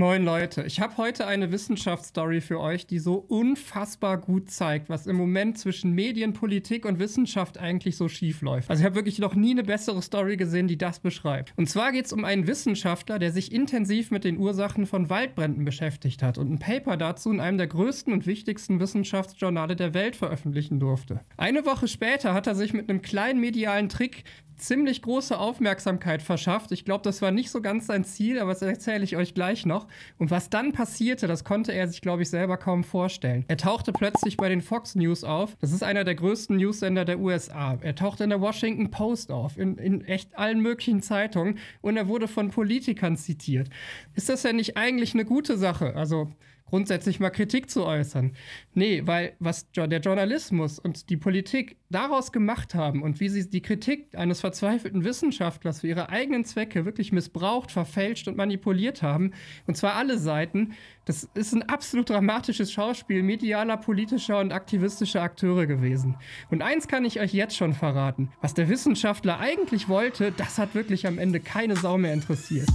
Moin Leute, ich habe heute eine Wissenschaftsstory für euch, die so unfassbar gut zeigt, was im Moment zwischen Medien, Politik und Wissenschaft eigentlich so schief läuft. Also ich habe wirklich noch nie eine bessere Story gesehen, die das beschreibt. Und zwar geht es um einen Wissenschaftler, der sich intensiv mit den Ursachen von Waldbränden beschäftigt hat und ein Paper dazu in einem der größten und wichtigsten Wissenschaftsjournale der Welt veröffentlichen durfte. Eine Woche später hat er sich mit einem kleinen medialen Trick ziemlich große Aufmerksamkeit verschafft. Ich glaube, das war nicht so ganz sein Ziel, aber das erzähle ich euch gleich noch. Und was dann passierte, das konnte er sich, glaube ich, selber kaum vorstellen. Er tauchte plötzlich bei den Fox News auf. Das ist einer der größten Newsender der USA. Er tauchte in der Washington Post auf, in, in echt allen möglichen Zeitungen. Und er wurde von Politikern zitiert. Ist das denn nicht eigentlich eine gute Sache? Also grundsätzlich mal Kritik zu äußern. Nee, weil was der Journalismus und die Politik daraus gemacht haben und wie sie die Kritik eines verzweifelten Wissenschaftlers für ihre eigenen Zwecke wirklich missbraucht, verfälscht und manipuliert haben, und zwar alle Seiten, das ist ein absolut dramatisches Schauspiel medialer, politischer und aktivistischer Akteure gewesen. Und eins kann ich euch jetzt schon verraten, was der Wissenschaftler eigentlich wollte, das hat wirklich am Ende keine Sau mehr interessiert.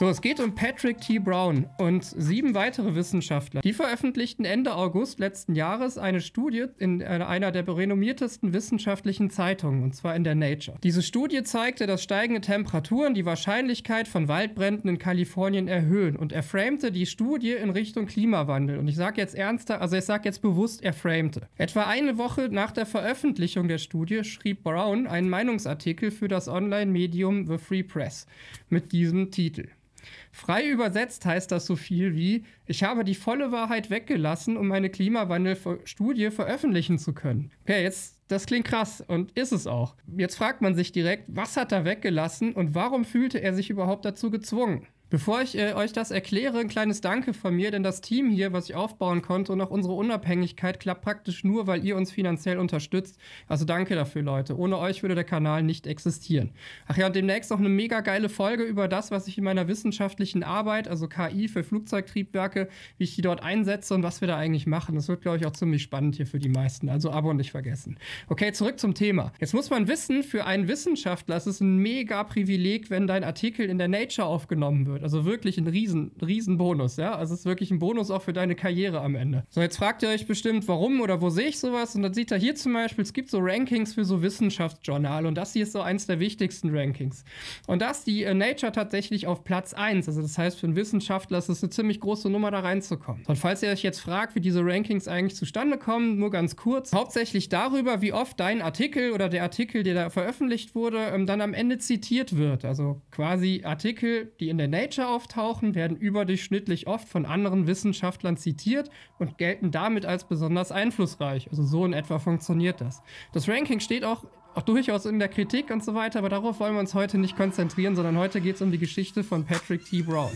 So, es geht um Patrick T. Brown und sieben weitere Wissenschaftler. Die veröffentlichten Ende August letzten Jahres eine Studie in äh, einer der renommiertesten wissenschaftlichen Zeitungen, und zwar in der Nature. Diese Studie zeigte, dass steigende Temperaturen die Wahrscheinlichkeit von Waldbränden in Kalifornien erhöhen und erframte die Studie in Richtung Klimawandel. Und ich sage jetzt ernster, also ich sage jetzt bewusst, erframte. Etwa eine Woche nach der Veröffentlichung der Studie schrieb Brown einen Meinungsartikel für das Online-Medium The Free Press mit diesem Titel. Frei übersetzt heißt das so viel wie, ich habe die volle Wahrheit weggelassen, um eine Klimawandelstudie veröffentlichen zu können. Okay, jetzt, das klingt krass und ist es auch. Jetzt fragt man sich direkt, was hat er weggelassen und warum fühlte er sich überhaupt dazu gezwungen? Bevor ich äh, euch das erkläre, ein kleines Danke von mir, denn das Team hier, was ich aufbauen konnte und auch unsere Unabhängigkeit klappt praktisch nur, weil ihr uns finanziell unterstützt. Also danke dafür, Leute. Ohne euch würde der Kanal nicht existieren. Ach ja, und demnächst noch eine mega geile Folge über das, was ich in meiner wissenschaftlichen Arbeit, also KI für Flugzeugtriebwerke, wie ich die dort einsetze und was wir da eigentlich machen. Das wird, glaube ich, auch ziemlich spannend hier für die meisten. Also Abo nicht vergessen. Okay, zurück zum Thema. Jetzt muss man wissen, für einen Wissenschaftler ist es ein mega Privileg, wenn dein Artikel in der Nature aufgenommen wird wird. Also wirklich ein riesen, riesen Bonus, ja. Also es ist wirklich ein Bonus auch für deine Karriere am Ende. So, jetzt fragt ihr euch bestimmt, warum oder wo sehe ich sowas? Und dann sieht ihr hier zum Beispiel, es gibt so Rankings für so Wissenschaftsjournale und das hier ist so eins der wichtigsten Rankings. Und das die äh, Nature tatsächlich auf Platz 1. Also das heißt, für einen Wissenschaftler ist das eine ziemlich große Nummer, da reinzukommen. Und falls ihr euch jetzt fragt, wie diese Rankings eigentlich zustande kommen, nur ganz kurz, hauptsächlich darüber, wie oft dein Artikel oder der Artikel, der da veröffentlicht wurde, ähm, dann am Ende zitiert wird. Also quasi Artikel, die in der Nature Nature auftauchen, werden überdurchschnittlich oft von anderen Wissenschaftlern zitiert und gelten damit als besonders einflussreich. Also so in etwa funktioniert das. Das Ranking steht auch, auch durchaus in der Kritik und so weiter, aber darauf wollen wir uns heute nicht konzentrieren, sondern heute geht es um die Geschichte von Patrick T. Brown.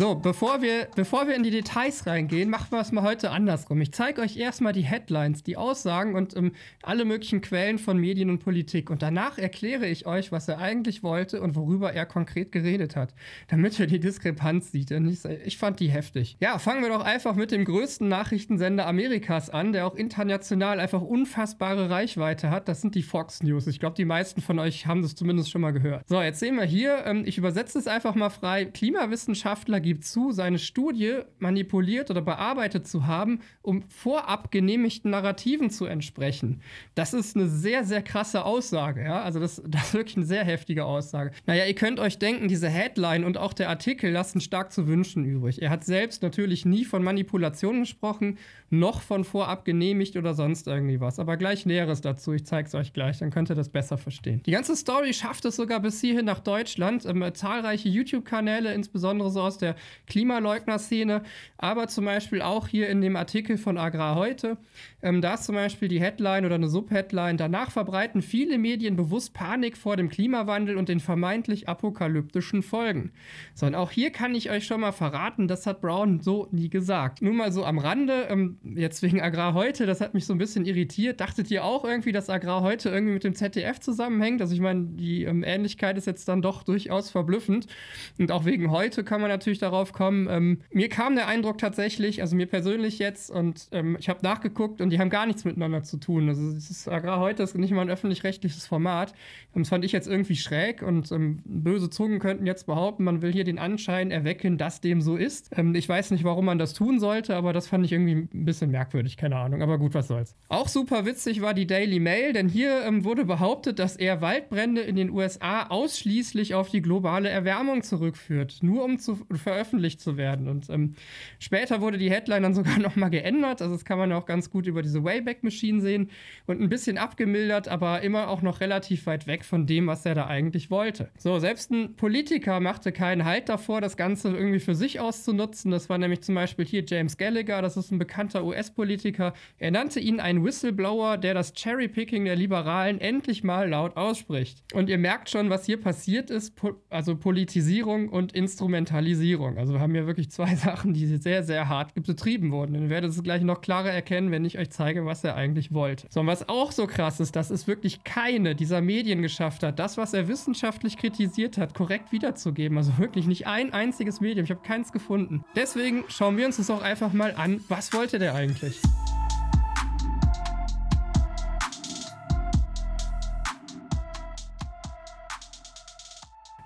So, bevor wir, bevor wir in die Details reingehen, machen wir es mal heute andersrum. Ich zeige euch erstmal die Headlines, die Aussagen und um, ähm, alle möglichen Quellen von Medien und Politik. Und danach erkläre ich euch, was er eigentlich wollte und worüber er konkret geredet hat, damit ihr die Diskrepanz sieht. Ich, ich fand die heftig. Ja, fangen wir doch einfach mit dem größten Nachrichtensender Amerikas an, der auch international einfach unfassbare Reichweite hat. Das sind die Fox News. Ich glaube, die meisten von euch haben das zumindest schon mal gehört. So, jetzt sehen wir hier, ähm, ich übersetze es einfach mal frei. Klimawissenschaftler gibt zu, seine Studie manipuliert oder bearbeitet zu haben, um vorab genehmigten Narrativen zu entsprechen. Das ist eine sehr, sehr krasse Aussage. Ja? Also das, das ist wirklich eine sehr heftige Aussage. Naja, ihr könnt euch denken, diese Headline und auch der Artikel lassen stark zu wünschen übrig. Er hat selbst natürlich nie von Manipulation gesprochen, noch von vorab genehmigt oder sonst irgendwie was. Aber gleich Näheres dazu. Ich zeige es euch gleich, dann könnt ihr das besser verstehen. Die ganze Story schafft es sogar bis hierhin nach Deutschland. Ähm, zahlreiche YouTube-Kanäle, insbesondere so aus der Klimaleugner-Szene, aber zum Beispiel auch hier in dem Artikel von Agrar heute, ähm, da ist zum Beispiel die Headline oder eine Subheadline, danach verbreiten viele Medien bewusst Panik vor dem Klimawandel und den vermeintlich apokalyptischen Folgen. So, und auch hier kann ich euch schon mal verraten, das hat Brown so nie gesagt. Nur mal so am Rande, ähm, jetzt wegen Agrar heute, das hat mich so ein bisschen irritiert. Dachtet ihr auch irgendwie, dass Agrar heute irgendwie mit dem ZDF zusammenhängt? Also ich meine, die ähm, Ähnlichkeit ist jetzt dann doch durchaus verblüffend. Und auch wegen heute kann man natürlich darauf darauf kommen. Ähm, mir kam der Eindruck tatsächlich, also mir persönlich jetzt, und ähm, ich habe nachgeguckt und die haben gar nichts miteinander zu tun. Also das Agrar heute ist nicht mal ein öffentlich-rechtliches Format. Das fand ich jetzt irgendwie schräg und ähm, böse Zungen könnten jetzt behaupten, man will hier den Anschein erwecken, dass dem so ist. Ähm, ich weiß nicht, warum man das tun sollte, aber das fand ich irgendwie ein bisschen merkwürdig, keine Ahnung. Aber gut, was soll's. Auch super witzig war die Daily Mail, denn hier ähm, wurde behauptet, dass er Waldbrände in den USA ausschließlich auf die globale Erwärmung zurückführt. Nur um zu veröffentlichen, veröffentlicht zu werden. Und ähm, später wurde die Headline dann sogar nochmal geändert. Also das kann man auch ganz gut über diese Wayback maschine sehen und ein bisschen abgemildert, aber immer auch noch relativ weit weg von dem, was er da eigentlich wollte. So, selbst ein Politiker machte keinen Halt davor, das Ganze irgendwie für sich auszunutzen. Das war nämlich zum Beispiel hier James Gallagher, das ist ein bekannter US-Politiker. Er nannte ihn einen Whistleblower, der das Cherry-Picking der Liberalen endlich mal laut ausspricht. Und ihr merkt schon, was hier passiert ist, po also Politisierung und Instrumentalisierung. Regierung. Also wir haben hier wirklich zwei Sachen, die sehr, sehr hart betrieben wurden. Und ihr werdet es gleich noch klarer erkennen, wenn ich euch zeige, was er eigentlich wollte. So, und was auch so krass ist, dass es wirklich keine dieser Medien geschafft hat, das, was er wissenschaftlich kritisiert hat, korrekt wiederzugeben. Also wirklich nicht ein einziges Medium. Ich habe keins gefunden. Deswegen schauen wir uns das auch einfach mal an. Was wollte der eigentlich?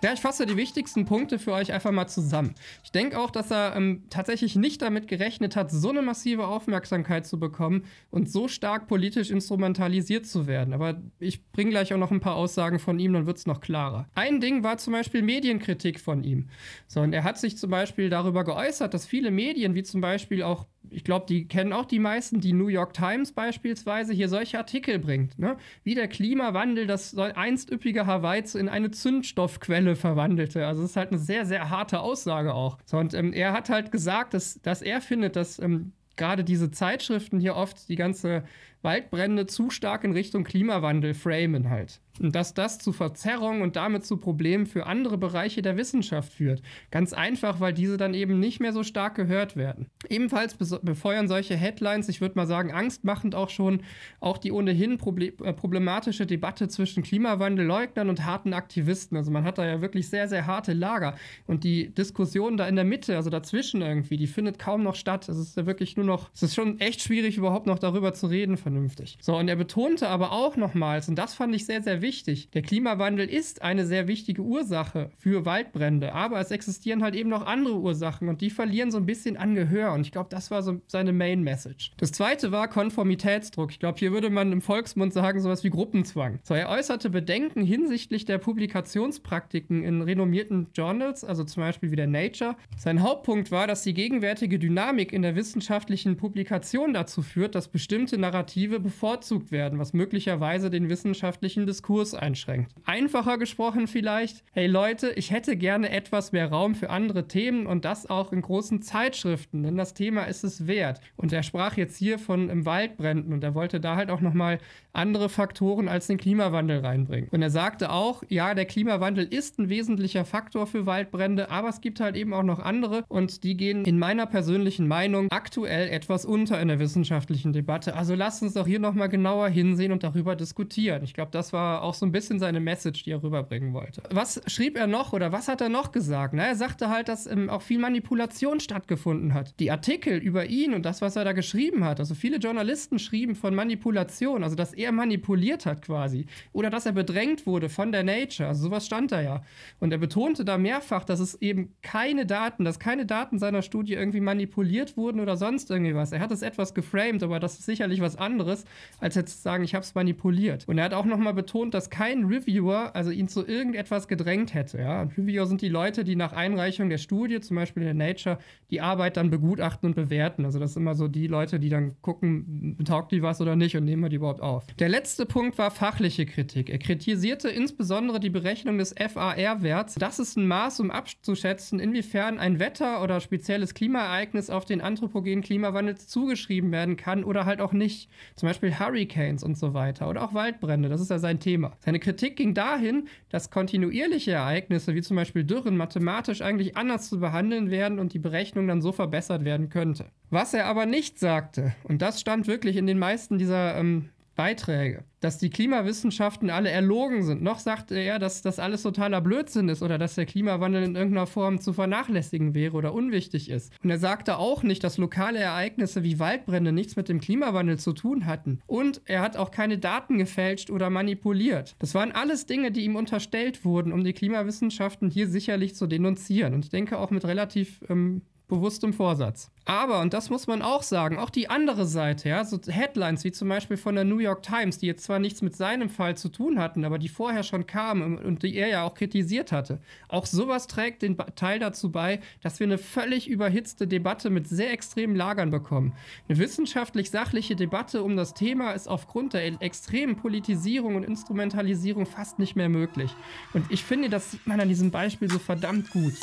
Ja, ich fasse die wichtigsten Punkte für euch einfach mal zusammen. Ich denke auch, dass er ähm, tatsächlich nicht damit gerechnet hat, so eine massive Aufmerksamkeit zu bekommen und so stark politisch instrumentalisiert zu werden. Aber ich bringe gleich auch noch ein paar Aussagen von ihm, dann wird es noch klarer. Ein Ding war zum Beispiel Medienkritik von ihm. So, und er hat sich zum Beispiel darüber geäußert, dass viele Medien, wie zum Beispiel auch ich glaube, die kennen auch die meisten, die New York Times beispielsweise hier solche Artikel bringt. Ne? Wie der Klimawandel das einst üppige Hawaii zu in eine Zündstoffquelle verwandelte. Also es ist halt eine sehr, sehr harte Aussage auch. und ähm, er hat halt gesagt, dass, dass er findet, dass ähm, gerade diese Zeitschriften hier oft die ganze Waldbrände zu stark in Richtung Klimawandel framen halt. Und dass das zu Verzerrungen und damit zu Problemen für andere Bereiche der Wissenschaft führt. Ganz einfach, weil diese dann eben nicht mehr so stark gehört werden. Ebenfalls befeuern solche Headlines, ich würde mal sagen, angstmachend auch schon, auch die ohnehin äh, problematische Debatte zwischen Klimawandelleugnern und harten Aktivisten. Also man hat da ja wirklich sehr, sehr harte Lager. Und die Diskussion da in der Mitte, also dazwischen irgendwie, die findet kaum noch statt. Es ist ja wirklich nur noch, es ist schon echt schwierig, überhaupt noch darüber zu reden von vernünftig. So, und er betonte aber auch nochmals, und das fand ich sehr, sehr wichtig, der Klimawandel ist eine sehr wichtige Ursache für Waldbrände, aber es existieren halt eben noch andere Ursachen und die verlieren so ein bisschen an Gehör. Und ich glaube, das war so seine Main Message. Das zweite war Konformitätsdruck. Ich glaube, hier würde man im Volksmund sagen, sowas wie Gruppenzwang. So, er äußerte Bedenken hinsichtlich der Publikationspraktiken in renommierten Journals, also zum Beispiel wie der Nature. Sein Hauptpunkt war, dass die gegenwärtige Dynamik in der wissenschaftlichen Publikation dazu führt, dass bestimmte Narrative Narrative bevorzugt werden, was möglicherweise den wissenschaftlichen Diskurs einschränkt. Einfacher gesprochen vielleicht, hey Leute, ich hätte gerne etwas mehr Raum für andere Themen und das auch in großen Zeitschriften, denn das Thema ist es wert. Und er sprach jetzt hier von im Wald bränden und er wollte da halt auch nochmal andere Faktoren als den Klimawandel reinbringen. Und er sagte auch, ja, der Klimawandel ist ein wesentlicher Faktor für Waldbrände, aber es gibt halt eben auch noch andere und die gehen in meiner persönlichen Meinung aktuell etwas unter in der wissenschaftlichen Debatte. Also lasst uns uns auch hier nochmal genauer hinsehen und darüber diskutieren. Ich glaube, das war auch so ein bisschen seine Message, die er rüberbringen wollte. Was schrieb er noch oder was hat er noch gesagt? Na, er sagte halt, dass ähm, auch viel Manipulation stattgefunden hat. Die Artikel über ihn und das, was er da geschrieben hat, also viele Journalisten schrieben von Manipulation, also dass er manipuliert hat quasi oder dass er bedrängt wurde von der Nature, also sowas stand da ja. Und er betonte da mehrfach, dass es eben keine Daten, dass keine Daten seiner Studie irgendwie manipuliert wurden oder sonst irgendwie was. Er hat es etwas geframed, aber das ist sicherlich was anderes anderes, als jetzt zu sagen, ich habe es manipuliert. Und er hat auch nochmal betont, dass kein Reviewer also ihn zu irgendetwas gedrängt hätte. Ja? Und Reviewer sind die Leute, die nach Einreichung der Studie, zum Beispiel in der Nature, die Arbeit dann begutachten und bewerten. Also das sind immer so die Leute, die dann gucken, taugt die was oder nicht und nehmen wir die überhaupt auf. Der letzte Punkt war fachliche Kritik. Er kritisierte insbesondere die Berechnung des FAR-Werts. Das ist ein Maß, um abzuschätzen, inwiefern ein Wetter oder spezielles Klimaereignis auf den anthropogenen Klimawandel zugeschrieben werden kann oder halt auch nicht. Zum Beispiel Hurricanes und so weiter oder auch Waldbrände, das ist ja sein Thema. Seine Kritik ging dahin, dass kontinuierliche Ereignisse wie zum Beispiel Dürren mathematisch eigentlich anders zu behandeln werden und die Berechnung dann so verbessert werden könnte. Was er aber nicht sagte, und das stand wirklich in den meisten dieser ähm, Beiträge, dass die Klimawissenschaften alle erlogen sind. Noch sagte er, dass das alles totaler Blödsinn ist oder dass der Klimawandel in irgendeiner Form zu vernachlässigen wäre oder unwichtig ist. Und er sagte auch nicht, dass lokale Ereignisse wie Waldbrände nichts mit dem Klimawandel zu tun hatten. Und er hat auch keine Daten gefälscht oder manipuliert. Das waren alles Dinge, die ihm unterstellt wurden, um die Klimawissenschaften hier sicherlich zu denunzieren. Und ich denke auch mit relativ ähm, bewusst im Vorsatz. Aber, und das muss man auch sagen, auch die andere Seite, ja, so Headlines wie zum Beispiel von der New York Times, die jetzt zwar nichts mit seinem Fall zu tun hatten, aber die vorher schon kamen und die er ja auch kritisiert hatte. Auch sowas trägt den Teil dazu bei, dass wir eine völlig überhitzte Debatte mit sehr extremen Lagern bekommen. Eine wissenschaftlich-sachliche Debatte um das Thema ist aufgrund der extremen Politisierung und Instrumentalisierung fast nicht mehr möglich. Und ich finde, das sieht man an diesem Beispiel so verdammt gut.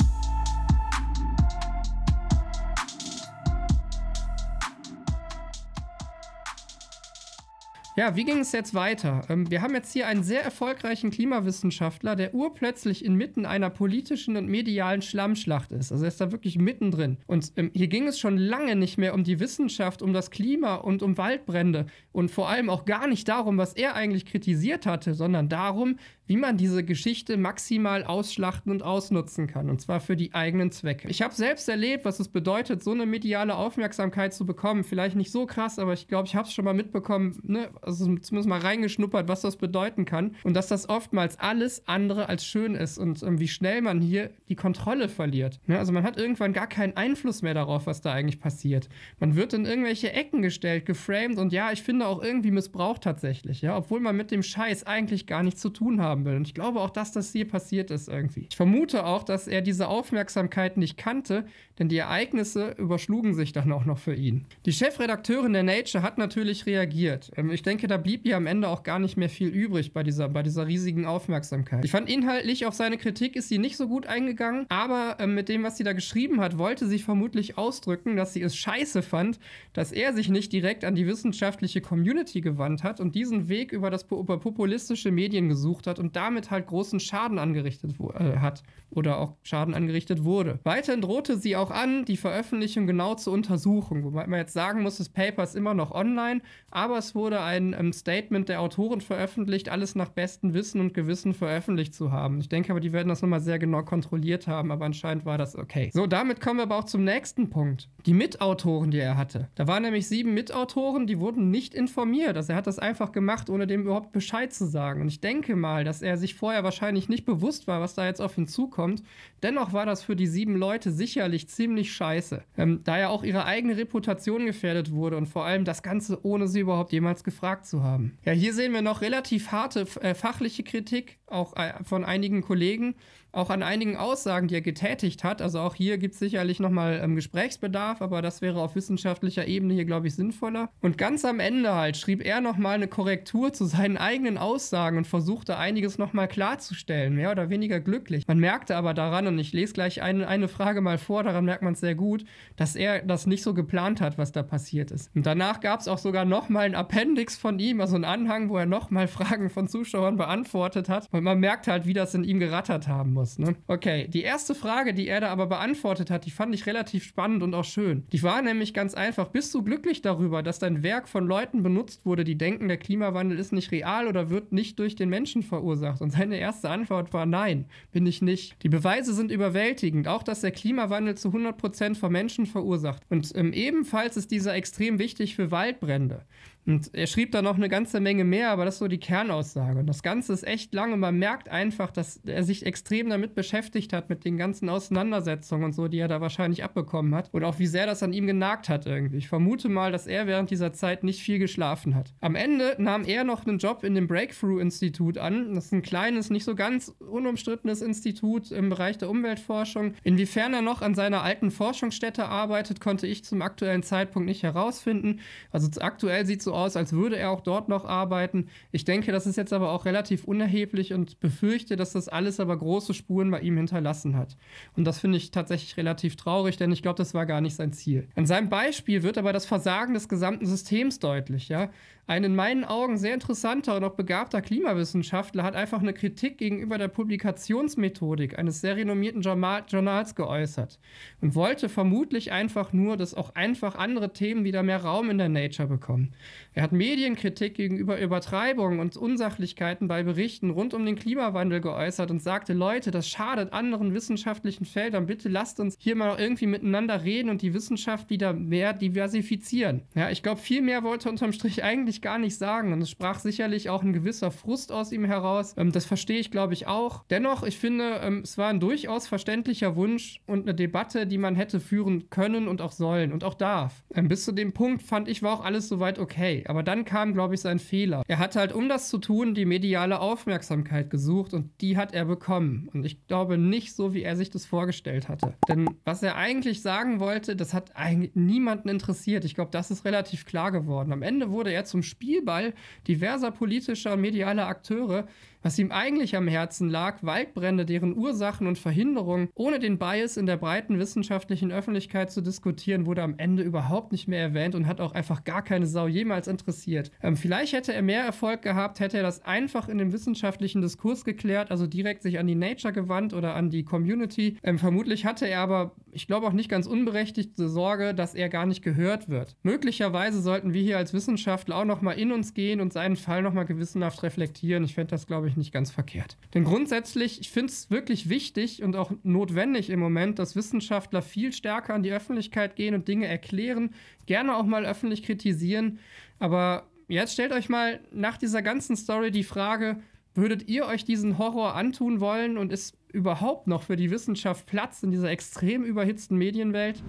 Ja, wie ging es jetzt weiter? Ähm, wir haben jetzt hier einen sehr erfolgreichen Klimawissenschaftler, der urplötzlich inmitten einer politischen und medialen Schlammschlacht ist. Also er ist da wirklich mittendrin. Und ähm, hier ging es schon lange nicht mehr um die Wissenschaft, um das Klima und um Waldbrände. Und vor allem auch gar nicht darum, was er eigentlich kritisiert hatte, sondern darum, wie man diese Geschichte maximal ausschlachten und ausnutzen kann, und zwar für die eigenen Zwecke. Ich habe selbst erlebt, was es bedeutet, so eine mediale Aufmerksamkeit zu bekommen. Vielleicht nicht so krass, aber ich glaube, ich habe es schon mal mitbekommen, ne? also zumindest mal reingeschnuppert, was das bedeuten kann und dass das oftmals alles andere als schön ist und ähm, wie schnell man hier die Kontrolle verliert. Ne? Also man hat irgendwann gar keinen Einfluss mehr darauf, was da eigentlich passiert. Man wird in irgendwelche Ecken gestellt, geframed und ja, ich finde auch irgendwie missbraucht tatsächlich, ja, obwohl man mit dem Scheiß eigentlich gar nichts zu tun haben haben will. Und ich glaube auch, dass das hier passiert ist irgendwie. Ich vermute auch, dass er diese Aufmerksamkeit nicht kannte, denn die Ereignisse überschlugen sich dann auch noch für ihn. Die Chefredakteurin der Nature hat natürlich reagiert. Ähm, ich denke, da blieb ihr am Ende auch gar nicht mehr viel übrig bei dieser, bei dieser riesigen Aufmerksamkeit. Ich fand inhaltlich auf seine Kritik ist sie nicht so gut eingegangen, aber ähm, mit dem, was sie da geschrieben hat, wollte sie vermutlich ausdrücken, dass sie es scheiße fand, dass er sich nicht direkt an die wissenschaftliche Community gewandt hat und diesen Weg über das über populistische Medien gesucht hat und damit halt großen Schaden angerichtet äh, hat oder auch Schaden angerichtet wurde. Weiterhin drohte sie auch an, die Veröffentlichung genau zu untersuchen, wobei man jetzt sagen muss, das Paper ist immer noch online, aber es wurde ein ähm, Statement der Autoren veröffentlicht, alles nach bestem Wissen und Gewissen veröffentlicht zu haben. Ich denke aber, die werden das nochmal sehr genau kontrolliert haben, aber anscheinend war das okay. So, damit kommen wir aber auch zum nächsten Punkt. Die Mitautoren, die er hatte. Da waren nämlich sieben Mitautoren, die wurden nicht informiert. Also er hat das einfach gemacht, ohne dem überhaupt Bescheid zu sagen. Und ich denke mal, dass dass er sich vorher wahrscheinlich nicht bewusst war, was da jetzt auf ihn zukommt. Dennoch war das für die sieben Leute sicherlich ziemlich scheiße, ähm, da ja auch ihre eigene Reputation gefährdet wurde und vor allem das Ganze, ohne sie überhaupt jemals gefragt zu haben. Ja, hier sehen wir noch relativ harte äh, fachliche Kritik auch äh, von einigen Kollegen, auch an einigen Aussagen, die er getätigt hat. Also auch hier gibt es sicherlich nochmal ähm, Gesprächsbedarf, aber das wäre auf wissenschaftlicher Ebene hier, glaube ich, sinnvoller. Und ganz am Ende halt schrieb er nochmal eine Korrektur zu seinen eigenen Aussagen und versuchte einiges nochmal klarzustellen, mehr oder weniger glücklich. Man merkte aber daran, und ich lese gleich eine, eine Frage mal vor, daran merkt man es sehr gut, dass er das nicht so geplant hat, was da passiert ist. Und danach gab es auch sogar nochmal ein Appendix von ihm, also einen Anhang, wo er nochmal Fragen von Zuschauern beantwortet hat. Und und man merkt halt, wie das in ihm gerattert haben muss. Ne? Okay, die erste Frage, die er da aber beantwortet hat, die fand ich relativ spannend und auch schön. Die war nämlich ganz einfach, bist du glücklich darüber, dass dein Werk von Leuten benutzt wurde, die denken, der Klimawandel ist nicht real oder wird nicht durch den Menschen verursacht? Und seine erste Antwort war, nein, bin ich nicht. Die Beweise sind überwältigend, auch dass der Klimawandel zu 100% von Menschen verursacht. Und ähm, ebenfalls ist dieser extrem wichtig für Waldbrände. Und er schrieb da noch eine ganze Menge mehr, aber das ist so die Kernaussage. Und das Ganze ist echt lang und man merkt einfach, dass er sich extrem damit beschäftigt hat, mit den ganzen Auseinandersetzungen und so, die er da wahrscheinlich abbekommen hat. Und auch wie sehr das an ihm genagt hat irgendwie. Ich vermute mal, dass er während dieser Zeit nicht viel geschlafen hat. Am Ende nahm er noch einen Job in dem Breakthrough-Institut an. Das ist ein kleines, nicht so ganz unumstrittenes Institut im Bereich der Umweltforschung. Inwiefern er noch an seiner alten Forschungsstätte arbeitet, konnte ich zum aktuellen Zeitpunkt nicht herausfinden. Also aktuell sieht es so so aus, als würde er auch dort noch arbeiten. Ich denke, das ist jetzt aber auch relativ unerheblich und befürchte, dass das alles aber große Spuren bei ihm hinterlassen hat. Und das finde ich tatsächlich relativ traurig, denn ich glaube, das war gar nicht sein Ziel. An seinem Beispiel wird aber das Versagen des gesamten Systems deutlich. Ja? Ein in meinen Augen sehr interessanter und auch begabter Klimawissenschaftler hat einfach eine Kritik gegenüber der Publikationsmethodik eines sehr renommierten Journals geäußert und wollte vermutlich einfach nur, dass auch einfach andere Themen wieder mehr Raum in der Nature bekommen. Er hat Medienkritik gegenüber Übertreibungen und Unsachlichkeiten bei Berichten rund um den Klimawandel geäußert und sagte, Leute, das schadet anderen wissenschaftlichen Feldern. Bitte lasst uns hier mal irgendwie miteinander reden und die Wissenschaft wieder mehr diversifizieren. Ja, ich glaube, viel mehr wollte unterm Strich eigentlich gar nicht sagen. Und es sprach sicherlich auch ein gewisser Frust aus ihm heraus. Ähm, das verstehe ich, glaube ich, auch. Dennoch, ich finde, ähm, es war ein durchaus verständlicher Wunsch und eine Debatte, die man hätte führen können und auch sollen und auch darf. Ähm, bis zu dem Punkt fand ich, war auch alles soweit okay. Aber dann kam, glaube ich, sein Fehler. Er hat halt, um das zu tun, die mediale Aufmerksamkeit gesucht und die hat er bekommen. Und ich glaube nicht so, wie er sich das vorgestellt hatte. Denn was er eigentlich sagen wollte, das hat eigentlich niemanden interessiert. Ich glaube, das ist relativ klar geworden. Am Ende wurde er zum Spielball diverser politischer und medialer Akteure, was ihm eigentlich am Herzen lag, Waldbrände, deren Ursachen und Verhinderungen, ohne den Bias in der breiten wissenschaftlichen Öffentlichkeit zu diskutieren, wurde am Ende überhaupt nicht mehr erwähnt und hat auch einfach gar keine Sau jemals interessiert. Ähm, vielleicht hätte er mehr Erfolg gehabt, hätte er das einfach in dem wissenschaftlichen Diskurs geklärt, also direkt sich an die Nature gewandt oder an die Community. Ähm, vermutlich hatte er aber, ich glaube auch nicht ganz unberechtigte Sorge, dass er gar nicht gehört wird. Möglicherweise sollten wir hier als Wissenschaftler auch nochmal in uns gehen und seinen Fall nochmal gewissenhaft reflektieren. Ich fände das, glaube ich, ich, nicht ganz verkehrt. Denn grundsätzlich, ich finde es wirklich wichtig und auch notwendig im Moment, dass Wissenschaftler viel stärker an die Öffentlichkeit gehen und Dinge erklären, gerne auch mal öffentlich kritisieren. Aber jetzt stellt euch mal nach dieser ganzen Story die Frage, würdet ihr euch diesen Horror antun wollen und ist überhaupt noch für die Wissenschaft Platz in dieser extrem überhitzten Medienwelt?